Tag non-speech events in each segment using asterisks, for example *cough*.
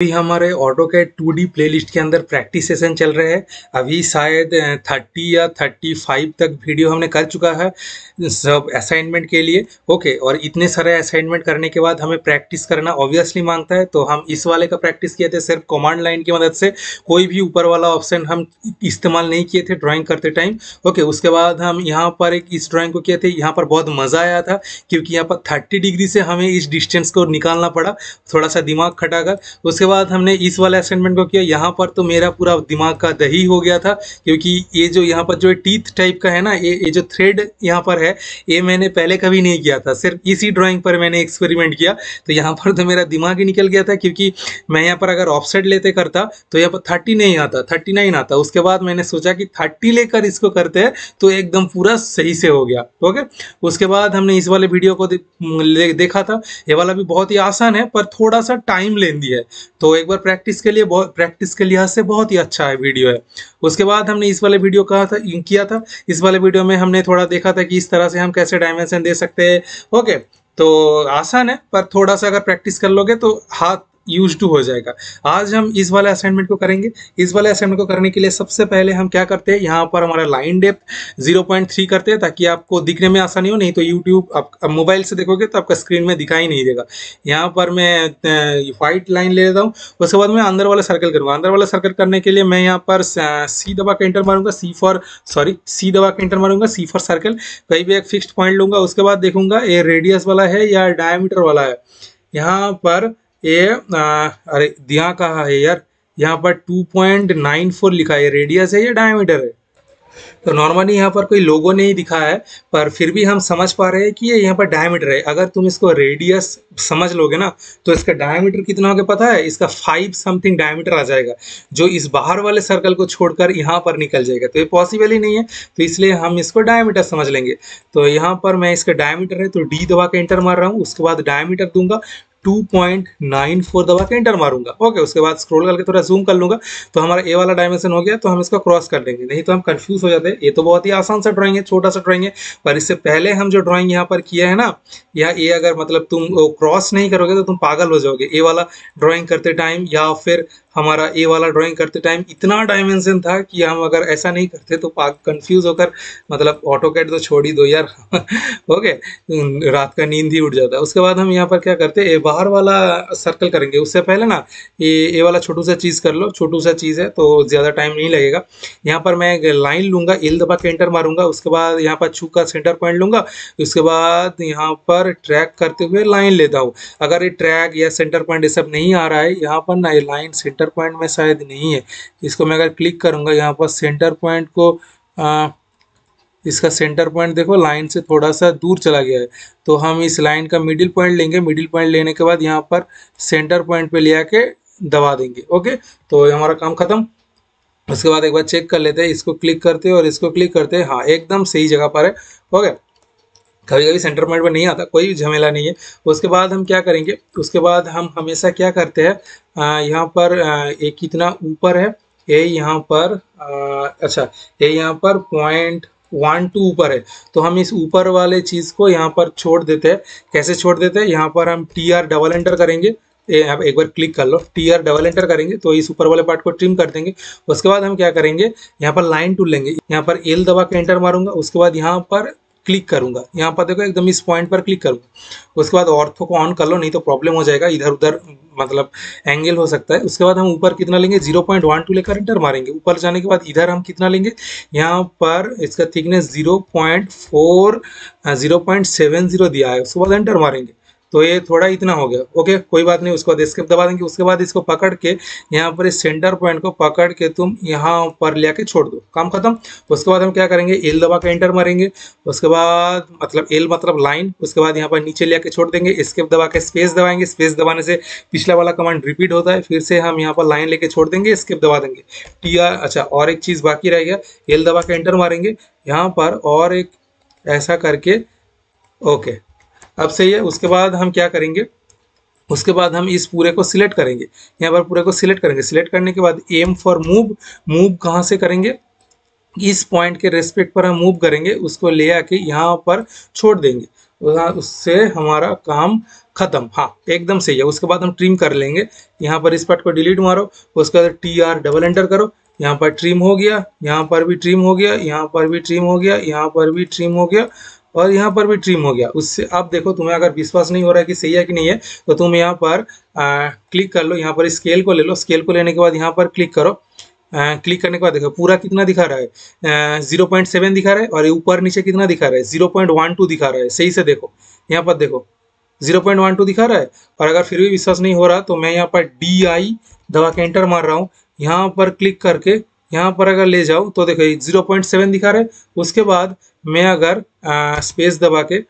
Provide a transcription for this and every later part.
अभी हमारे ऑटो के टू डी प्ले के अंदर प्रैक्टिस सेशन चल रहे हैं अभी शायद थर्टी या थर्टी फाइव तक वीडियो हमने कर चुका है सब असाइनमेंट के लिए ओके और इतने सारे असाइनमेंट करने के बाद हमें प्रैक्टिस करना ऑब्वियसली मांगता है तो हम इस वाले का प्रैक्टिस किए थे सिर्फ कमांड लाइन की मदद से कोई भी ऊपर वाला ऑप्शन हम इस्तेमाल नहीं किए थे ड्राॅइंग करते टाइम ओके उसके बाद हम यहाँ पर एक इस ड्राॅइंग को किए थे यहाँ पर बहुत मज़ा आया था क्योंकि यहाँ पर थर्टी डिग्री से हमें इस डिस्टेंस को निकालना पड़ा थोड़ा सा दिमाग खटाकर उसके बाद हमने इस वाले असाइनमेंट को किया यहाँ पर तो मेरा पूरा दिमाग का दही हो गया था क्योंकि ये जो यहाँ पर जो टीथ टाइप का है ना ये ये जो थ्रेड यहाँ पर है ये मैंने पहले कभी नहीं किया था सिर्फ इसी ड्राइंग पर मैंने एक्सपेरिमेंट किया तो यहाँ पर तो मेरा दिमाग ही निकल गया था क्योंकि मैं यहाँ पर अगर ऑफसेट लेते करता तो यहाँ पर थर्टी नहीं आता थर्टी नाइन आता उसके बाद मैंने सोचा कि थर्टी लेकर इसको करते हैं तो एकदम पूरा सही से हो गया ओके उसके बाद हमने इस वाले वीडियो को देखा था ये वाला भी बहुत ही आसान है पर थोड़ा सा टाइम लेंदी है तो एक बार प्रैक्टिस के लिए प्रैक्टिस के लिहाज से बहुत ही अच्छा है वीडियो है उसके बाद हमने इस वाले वीडियो कहा था किया था इस वाले वीडियो में हमने थोड़ा देखा था कि इस तरह से हम कैसे डायमेंशन दे सकते हैं ओके तो आसान है पर थोड़ा सा अगर प्रैक्टिस कर लोगे तो हाथ यूज टू हो जाएगा आज हम इस वाले असाइनमेंट को करेंगे इस वाले असाइनमेंट को करने के लिए सबसे पहले हम क्या करते हैं यहाँ पर हमारा लाइन डेप्थ 0.3 करते हैं ताकि आपको दिखने में आसानी हो नहीं तो यूट्यूब आप, मोबाइल से देखोगे तो आपका स्क्रीन में दिखाई नहीं देगा यहाँ पर मैं व्हाइट लाइन ले लेता हूँ उसके बाद मैं अंदर वाला सर्कल करूँगा अंदर वाला सर्कल करने के लिए मैं यहाँ पर सी दबा का इंटर मारूंगा सी फॉर सॉरी सी दबा का इंटर मारूंगा सी फॉर सर्कल कहीं भी एक फिक्स पॉइंट लूंगा उसके बाद देखूंगा ये रेडियस वाला है या डायमीटर वाला है यहाँ पर ये अरे दिया कहा है यार यहाँ पर 2.94 लिखा है रेडियस है या डायमीटर है तो नॉर्मली यहाँ पर कोई लोगो नहीं दिखा है पर फिर भी हम समझ पा रहे हैं कि ये यहाँ पर डायमीटर है अगर तुम इसको रेडियस समझ लोगे ना तो इसका डायमीटर कितना होगा पता है इसका फाइव समथिंग डायमीटर आ जाएगा जो इस बाहर वाले सर्कल को छोड़कर यहाँ पर निकल जाएगा तो ये पॉसिबल ही नहीं है तो इसलिए हम इसको डायमीटर समझ लेंगे तो यहाँ पर मैं इसका डायमीटर है तो डी दबा के इंटर मार रहा हूँ उसके बाद डायमीटर दूंगा 2.94 दबा के एंटर मारूंगा ओके उसके बाद स्क्रॉल करके थोड़ा जूम कर लूंगा तो हमारा ए वाला डायमेंशन हो गया तो हम इसका क्रॉस कर देंगे नहीं तो हम कंफ्यूज हो जाते हैं ये तो बहुत ही आसान सा ड्राइंग है छोटा सा ड्राइंग है पर इससे पहले हम जो ड्राइंग यहाँ पर किया है ना या ए अगर मतलब तुम क्रॉस नहीं करोगे तो तुम पागल हो जाओगे ए वाला ड्रॉइंग करते टाइम या फिर हमारा ए वाला ड्राइंग करते टाइम इतना डायमेंशन था कि हम अगर ऐसा नहीं करते तो पाक कंफ्यूज होकर मतलब ऑटो कैट तो छोड़ ही दो यार ओके *laughs* रात का नींद ही उठ जाता उसके बाद हम यहाँ पर क्या करते ए बाहर वाला सर्कल करेंगे उससे पहले ना ये ए वाला छोटू सा चीज़ कर लो छोटू सा चीज़ है तो ज़्यादा टाइम नहीं लगेगा यहाँ पर मैं लाइन लूँगा एल दबा के एंटर मारूंगा उसके बाद यहाँ पर छू का सेंटर पॉइंट लूँगा उसके बाद यहाँ पर ट्रैक करते हुए लाइन लेता हूँ अगर ये ट्रैक या सेंटर पॉइंट ये सब नहीं आ रहा है यहाँ पर ना ये लाइन सेंटर सेंटर पॉइंट में शायद नहीं है इसको मैं अगर क्लिक करूँगा यहाँ पर सेंटर पॉइंट को आ, इसका सेंटर पॉइंट देखो लाइन से थोड़ा सा दूर चला गया है तो हम इस लाइन का मिडिल पॉइंट लेंगे मिडिल पॉइंट लेने के बाद यहाँ पर सेंटर पॉइंट पे ले आके दबा देंगे ओके तो हमारा काम खत्म उसके बाद एक बार चेक कर लेते हैं इसको क्लिक करते हैं और इसको क्लिक करते हैं हाँ एकदम सही जगह पर है ओके कभी कभी सेंटर पॉइंट पर नहीं आता कोई भी झमेला नहीं है उसके बाद हम क्या करेंगे उसके बाद हम हमेशा क्या करते हैं यहाँ पर एक कितना ऊपर है ये यहाँ पर आ, अच्छा ये यहाँ पर पॉइंट वन टू ऊपर है तो हम इस ऊपर वाले चीज़ को यहाँ पर छोड़ देते हैं कैसे छोड़ देते हैं यहाँ पर हम टी आर डबल एंटर करेंगे आप एक बार क्लिक कर लो टी आर डबल एंटर करेंगे तो इस ऊपर वाले पार्ट को ट्रिम कर देंगे उसके बाद हम क्या करेंगे यहाँ पर लाइन टूल लेंगे यहाँ पर एल दबा के एंटर मारूंगा उसके बाद यहाँ पर क्लिक करूंगा यहाँ पर देखो एकदम इस पॉइंट पर क्लिक करूंगा उसके बाद ऑर्थो को ऑन कर लो नहीं तो प्रॉब्लम हो जाएगा इधर उधर मतलब एंगल हो सकता है उसके बाद हम ऊपर कितना लेंगे जीरो पॉइंट वन टू लेकर इंटर मारेंगे ऊपर जाने के बाद इधर हम कितना लेंगे यहाँ पर इसका thickness zero point four zero point seven zero दिया है उसके बाद एंटर मारेंगे तो ये थोड़ा इतना हो गया ओके कोई बात नहीं उसके बाद स्केप दबा देंगे उसके बाद इसको पकड़ के यहाँ पर इस सेंटर पॉइंट को पकड़ के तुम यहाँ पर ले के छोड़ दो काम खत्म उसके बाद हम क्या करेंगे एल दबा के एंटर मारेंगे उसके बाद मतलब एल मतलब लाइन उसके बाद यहाँ पर नीचे ले के छोड़ देंगे स्केप दबा के स्पेस दबाएंगे स्पेस दबाने से पिछला वाला कमांड रिपीट होता है फिर से हम यहाँ पर लाइन लेके छोड़ देंगे स्केप दबा देंगे टी अच्छा और एक चीज़ बाकी रह गया एल दबा के एंटर मारेंगे यहाँ पर और एक ऐसा करके ओके अब सही है उसके बाद हम क्या करेंगे उसके बाद हम इस पूरे को सिलेक्ट करेंगे यहाँ पर पूरे को सिलेक्ट करेंगे सिलेक्ट करने के बाद एम फॉर मूव मूव कहाँ से करेंगे इस पॉइंट के रेस्पेक्ट पर हम मूव करेंगे उसको ले आके यहाँ पर छोड़ देंगे उससे हमारा काम खत्म हाँ एकदम सही है उसके बाद हम ट्रिम कर लेंगे यहाँ पर इस पार्ट को डिलीट मारो उसके बाद टी आर डबल एंटर करो यहाँ पर ट्रिम हो गया यहाँ पर भी ट्रिम हो गया यहाँ पर भी ट्रिम हो गया यहाँ पर भी ट्रिम हो गया और यहाँ पर भी ट्रिम हो गया उससे अब देखो तुम्हें अगर विश्वास नहीं हो रहा है कि सही है कि नहीं है तो तुम यहाँ पर आ, क्लिक कर लो यहाँ पर स्केल को ले लो स्केल को लेने के बाद यहाँ पर क्लिक करो आ, क्लिक करने के बाद देखो पूरा कितना दिखा रहा है जीरो पॉइंट सेवन दिखा रहा है और ऊपर नीचे कितना दिखा रहा है जीरो पॉइंट वन टू दिखा रहा है सही से देखो यहाँ पर देखो जीरो पॉइंट वन टू दिखा रहा है और अगर फिर भी विश्वास नहीं हो रहा तो मैं यहाँ पर डी आई दवा के एंटर मार रहा हूँ यहाँ पर क्लिक करके यहाँ पर अगर ले जाओ तो देखो जीरो पॉइंट सेवन दिखा रहे उसके बाद मैं अगर आ, स्पेस दबा के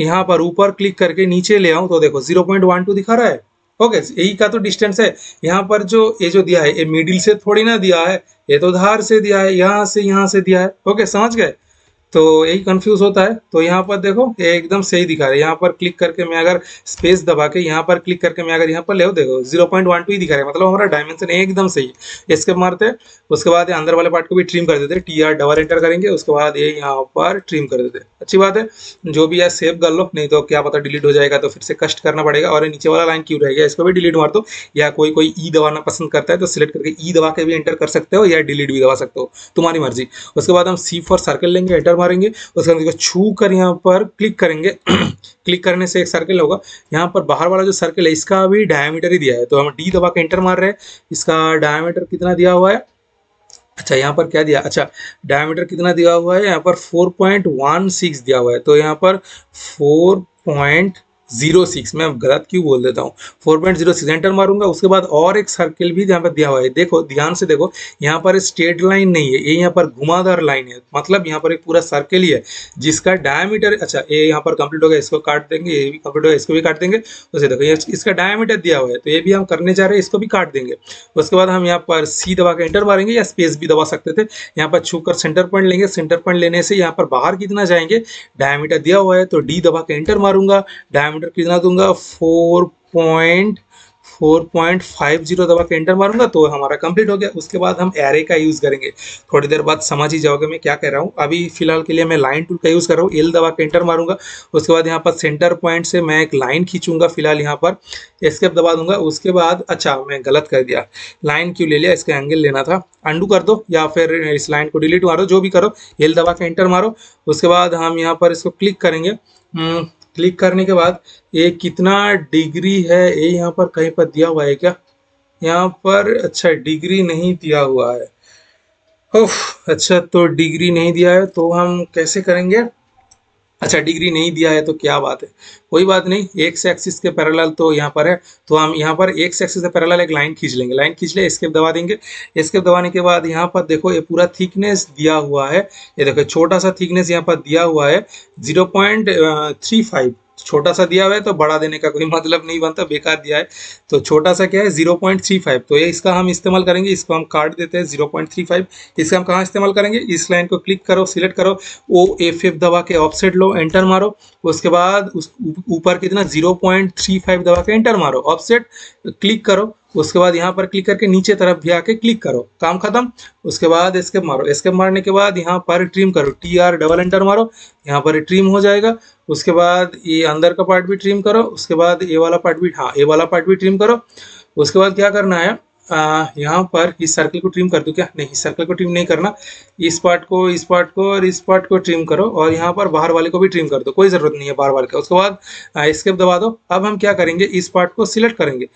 यहाँ पर ऊपर क्लिक करके नीचे ले आऊँ तो देखो जीरो पॉइंट वन टू दिखा रहा है ओके यही का तो डिस्टेंस है यहाँ पर जो ये जो दिया है ये मिडिल से थोड़ी ना दिया है ये तो धार से दिया है यहाँ से यहाँ से दिया है ओके समझ गए तो यही कन्फ्यूज़ होता है तो यहाँ पर देखो ये एकदम सही दिखा रहा है यहाँ पर क्लिक करके मैं अगर स्पेस दबा के यहाँ पर क्लिक करके मैं अगर यहाँ पर ले देखो जीरो पॉइंट वन टू ही दिखा रहा है मतलब हमारा डायमेंशन एकदम सही है इसके मारते उसके बाद अंदर वाले पार्ट को भी ट्रिम कर देते टी आर डबल एंटर करेंगे उसके बाद ये यहाँ पर ट्रिम कर देते अच्छी बात है जो भी है सेव कर लो नहीं तो क्या पता डिलीट हो जाएगा तो फिर से कष्ट करना पड़ेगा और नीचे वाला लाइन क्यों रहेगा इसको भी डिलीट मार दो या कोई कोई ई e दबाना पसंद करता है तो सिलेक्ट करके ई e दबा के भी एंटर कर सकते हो या डिलीट भी दबा सकते हो तुम्हारी मर्जी उसके बाद हम सी फॉर सर्कल लेंगे एंटर मारेंगे उसके बाद छू कर यहाँ पर क्लिक करेंगे क्लिक *clears throat* करने से एक सर्कल होगा यहाँ पर बाहर वाला जो सर्कल है इसका भी डायमीटर ही दिया है तो हम डी दबा के इंटर मार रहे हैं इसका डायमीटर कितना दिया हुआ है अच्छा यहाँ पर क्या दिया अच्छा डायमीटर कितना दिया हुआ है यहाँ पर 4.16 दिया हुआ है तो यहाँ पर 4. जीरो सिक्स मैं गलत क्यों बोल देता हूँ four point zero six enter मारूंगा उसके बाद और एक सर्किल भी यहाँ पर दिया हुआ है देखो ध्यान से देखो यहाँ पर स्ट्रेट लाइन नहीं है ये यहाँ पर घुमादार लाइन है मतलब यहाँ पर एक पूरा सर्किल ही है जिसका डायमीटर अच्छा ये यहाँ पर कंप्लीट होगा इसको काट देंगे ये भी कंप्लीट होगा इसको भी काट देंगे उसे देखो ये इसका डायमीटर दिया हुआ है तो ये भी हम करने जा रहे हैं इसको भी काट देंगे उसके बाद हम यहाँ पर सी दबा के एंटर मारेंगे या स्पेस भी दबा सकते थे यहाँ पर छू कर सेंटर पॉइंट लेंगे सेंटर पॉइंट लेने से यहाँ पर बाहर कितना जाएंगे डायमीटर दिया हुआ है तो डी दबा के एंटर मारूंगा डायमीटर काउंटर कितना दूंगा four point four point five zero दबा के एंटर मारूंगा तो हमारा कंप्लीट हो गया उसके बाद हम एरे का यूज़ करेंगे थोड़ी देर बाद समझ ही जाओगे मैं क्या कह रहा हूँ अभी फिलहाल के लिए मैं लाइन टूल का यूज़ कर रहा हूँ एल दबा के एंटर मारूंगा उसके बाद यहाँ पर सेंटर पॉइंट से मैं एक लाइन खींचूंगा फिलहाल यहाँ पर स्केप दबा दूंगा उसके बाद अच्छा मैं गलत कर दिया लाइन क्यों ले लिया इसका एंगल लेना था अंडू कर दो या फिर इस लाइन को डिलीट मारो जो भी करो एल दबा के एंटर मारो उसके बाद हम यहाँ पर इसको क्लिक करेंगे हम्म, क्लिक करने के बाद ये कितना डिग्री है ये यहाँ पर कहीं पर दिया हुआ है क्या यहाँ पर अच्छा डिग्री नहीं दिया हुआ है ओह अच्छा तो डिग्री नहीं दिया है तो हम कैसे करेंगे अच्छा डिग्री नहीं दिया है तो क्या बात है कोई बात नहीं एक से एक्सिस के पैरेलल तो यहाँ पर है तो हम यहाँ पर एक से एक्सिस के पैरेलल एक लाइन खींच लेंगे लाइन खींच ले स्केप दबा देंगे स्केप दबाने के बाद यहाँ पर देखो ये पूरा थिकनेस दिया हुआ है ये देखो छोटा सा थिकनेस यहाँ पर दिया हुआ है जीरो पॉइंट थ्री फाइव छोटा सा दिया हुआ है तो बड़ा देने का कोई *laughs* मतलब नहीं बनता बेकार दिया है तो छोटा सा क्या है जीरो पॉइंट थ्री फाइव तो ये इसका हम इस्तेमाल करेंगे इसको हम काट देते हैं जीरो पॉइंट थ्री फाइव इसका हम कहाँ इस्तेमाल करेंगे इस लाइन को क्लिक करो सिलेक्ट करो ओ एफ एफ दबा के ऑफसेट लो एंटर मारो उसके बाद उस ऊपर कितना जीरो पॉइंट थ्री फाइव दबा के एंटर मारो ऑफसेट क्लिक करो उसके बाद यहाँ पर क्लिक करके नीचे तरफ भी आके क्लिक करो काम खत्म उसके बाद स्केप मारो स्केप मारने के बाद यहाँ पर ट्रिम करो टी आर डबल एंटर मारो यहाँ पर ट्रिम हो जाएगा उसके बाद ये अंदर का पार्ट भी ट्रिम करो उसके बाद ए वाला पार्ट भी हाँ ए वाला पार्ट भी ट्रिम करो उसके बाद क्या करना है यहाँ पर इस सर्कल को ट्रिम कर दो क्या नहीं सर्कल को ट्रिम नहीं करना इस पार्ट को इस पार्ट को और इस पार्ट को ट्रिम करो और यहाँ पर बाहर वाले को भी ट्रिम कर दो कोई ज़रूरत नहीं है बाहर वाले का उसके बाद स्केप दबा दो अब हम क्या करेंगे इस पार्ट को सिलेक्ट करेंगे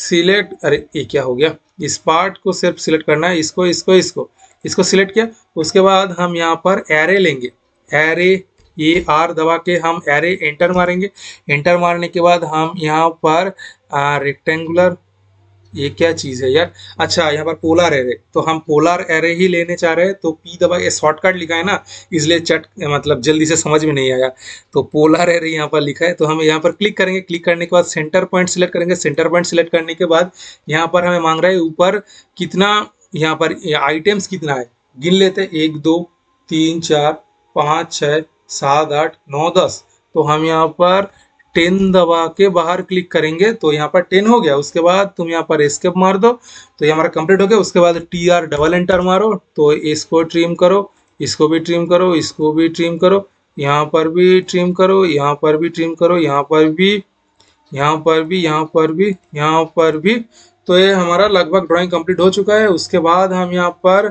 सिलेक्ट अरे ये क्या हो गया इस पार्ट को सिर्फ सिलेक्ट करना है इसको इसको इसको इसको सिलेक्ट किया उसके बाद हम यहाँ पर एरे लेंगे एरे ये आर दबा के हम एरे एंटर मारेंगे एंटर मारने के बाद हम यहाँ पर रेक्टेंगुलर ये क्या चीज़ है यार अच्छा यहाँ पर पोलार एरे तो हम पोलर एरे ही लेने चाह रहे हैं तो पी दबा ये शॉर्टकट लिखा है ना इसलिए चट मतलब जल्दी से समझ में नहीं आया तो पोलर एरे यहाँ पर लिखा है तो हम यहाँ पर क्लिक करेंगे क्लिक करने के बाद सेंटर पॉइंट सिलेक्ट करेंगे सेंटर पॉइंट सिलेक्ट करने के बाद यहाँ पर हमें मांग रहा है ऊपर कितना यहाँ पर आइटम्स कितना है गिन लेते हैं एक दो तीन चार पाँच छ सात आठ नौ दस तो हम यहाँ पर टेन दबा के बाहर क्लिक करेंगे तो यहाँ पर टेन हो गया उसके बाद तुम यहाँ पर स्केप मार दो तो ये हमारा कंप्लीट हो गया उसके बाद टी आर डबल एंटर मारो तो इसको ट्रिम करो इसको भी ट्रिम करो इसको भी ट्रिम करो यहाँ पर भी ट्रिम करो यहाँ पर भी ट्रिम करो यहाँ पर भी यहाँ पर भी यहाँ पर भी यहाँ पर भी तो ये हमारा लगभग ड्राइंग कंप्लीट हो चुका है उसके बाद हम यहाँ पर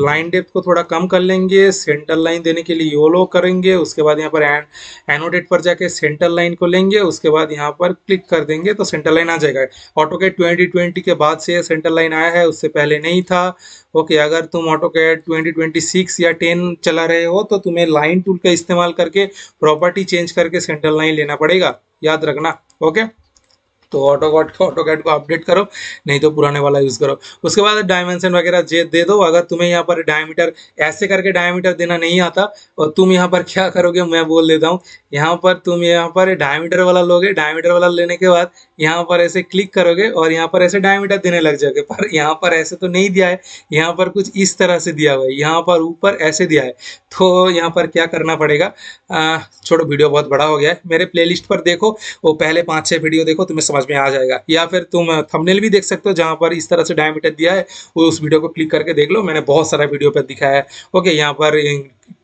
लाइन डेप्थ को थोड़ा कम कर लेंगे सेंटर लाइन देने के लिए योलो करेंगे उसके बाद यहाँ पर एन एनोडेट पर जाके सेंटर लाइन को लेंगे उसके बाद यहाँ पर क्लिक कर देंगे तो सेंटर लाइन आ जाएगा ऑटो कैट ट्वेंटी ट्वेंटी के बाद से सेंटर लाइन आया है उससे पहले नहीं था ओके अगर तुम AutoCAD twenty twenty six या टेन चला रहे हो तो तुम्हें लाइन टूल का इस्तेमाल करके प्रॉपर्टी चेंज करके सेंटर लाइन लेना पड़ेगा याद रखना ओके तो ऑटो कॉट का ऑटो कैट को अपडेट करो नहीं तो पुराने वाला यूज़ करो उसके बाद डायमेंशन वगैरह जे दे दो अगर तुम्हें यहाँ पर डायमीटर ऐसे करके डायमीटर देना नहीं आता और तुम यहाँ पर क्या करोगे मैं बोल देता हूँ यहाँ पर तुम यहाँ पर डायमीटर वाला लोगे डायमीटर वाला लेने के बाद यहाँ पर ऐसे क्लिक करोगे और यहाँ पर ऐसे डायमीटर देने लग जाओगे पर यहाँ पर ऐसे तो नहीं दिया है यहाँ पर कुछ इस तरह से दिया हुआ है यहाँ पर ऊपर ऐसे दिया है तो यहाँ पर क्या करना पड़ेगा छोड़ो वीडियो बहुत बड़ा हो गया है मेरे प्ले पर देखो वो पहले पाँच छः वीडियो देखो तुम्हें समझ में आ जाएगा या फिर तुम थंबनेल भी देख सकते हो जहाँ पर इस तरह से डायमीटर दिया है उस वीडियो को क्लिक करके देख लो मैंने बहुत सारा वीडियो पर दिखाया है ओके यहाँ पर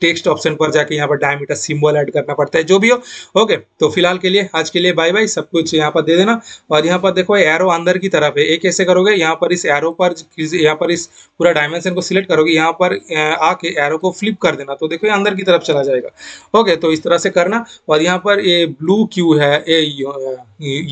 टेक्स्ट ऑप्शन पर जाके यहाँ पर डायमीटर सिंबल ऐड करना पड़ता है जो भी हो ओके तो फिलहाल के लिए आज के लिए बाय बाय सब कुछ यहाँ पर दे देना और यहाँ पर देखो एरो अंदर की तरफ है एक ऐसे करोगे यहाँ पर इस एरो पर यहाँ पर इस पूरा डायमेंशन को सिलेक्ट करोगे यहाँ पर आके एरो को फ्लिप कर देना तो देखो अंदर की तरफ चला जाएगा ओके तो इस तरह से करना और यहाँ पर ये ब्लू क्यू है ये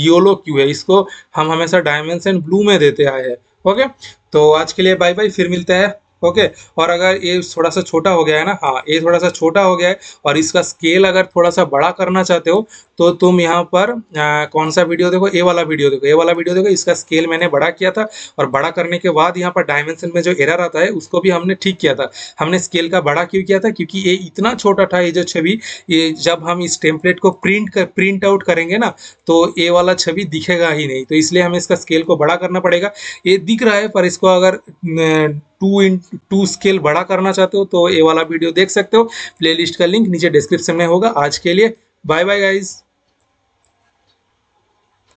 योलो क्यू है इसको हम हमेशा डायमेंशन ब्लू में देते आए हैं ओके तो आज के लिए बाय बाय फिर मिलता है ओके और अगर ये थोड़ा सा छोटा हो गया है ना हाँ ये थोड़ा सा छोटा हो गया है और इसका स्केल अगर थोड़ा सा बड़ा करना चाहते हो तो तुम यहाँ पर आ, कौन सा वीडियो देखो ए वाला वीडियो देखो ए वाला वीडियो देखो इसका स्केल मैंने बड़ा किया था और बड़ा करने के बाद यहाँ पर डायमेंशन में जो एरर आता है उसको भी हमने ठीक किया था हमने स्केल का बड़ा क्यों किया था क्योंकि ये इतना छोटा था ये जो छवि ये जब हम इस टेम्पलेट को प्रिंट कर प्रिंट आउट करेंगे ना तो ए वाला छवि दिखेगा ही नहीं तो इसलिए हमें इसका स्केल को बड़ा करना पड़ेगा ये दिख रहा है पर इसको अगर टू इन टू स्केल बड़ा करना चाहते हो तो ये वाला वीडियो देख सकते हो प्लेलिस्ट का लिंक नीचे डिस्क्रिप्शन में होगा आज के लिए Bye bye guys.